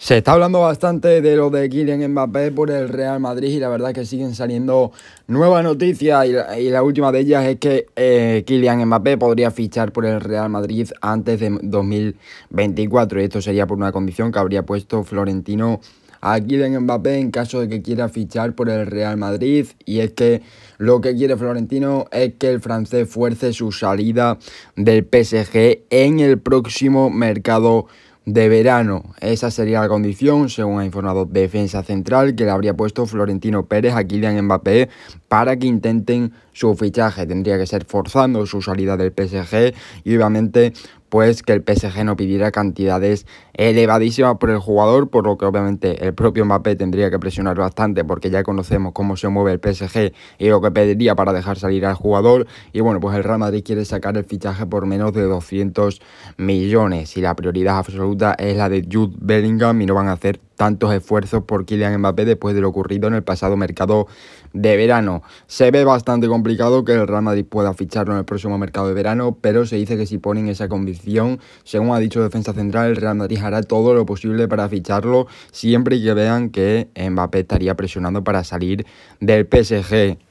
Se está hablando bastante de lo de Kylian Mbappé por el Real Madrid y la verdad es que siguen saliendo nuevas noticias y la, última de ellas es que eh, Kylian Mbappé podría fichar por el Real Madrid antes de 2024 y esto sería por una condición que habría puesto Florentino a Kylian Mbappé en caso de que quiera fichar por el Real Madrid y es que lo que quiere Florentino es que el francés fuerce su salida del PSG en el próximo mercado de verano. Esa sería la condición, según ha informado Defensa Central, que le habría puesto Florentino Pérez a Kylian Mbappé para que intenten su fichaje tendría que ser forzando su salida del PSG y obviamente pues que el PSG no pidiera cantidades elevadísimas por el jugador, por lo que obviamente el propio Mbappé tendría que presionar bastante porque ya conocemos cómo se mueve el PSG y lo que pediría para dejar salir al jugador y bueno, pues el Real Madrid quiere sacar el fichaje por menos de 200 millones y la prioridad absoluta es la de Jude Bellingham y no van a hacer tantos esfuerzos por Kylian Mbappé después de lo ocurrido en el pasado mercado de verano. Se ve bastante complicado que el Real Madrid pueda ficharlo en el próximo mercado de verano, pero se dice que si ponen esa convicción, según ha dicho Defensa Central, el Real Madrid hará todo lo posible para ficharlo siempre y que vean que Mbappé estaría presionando para salir del PSG.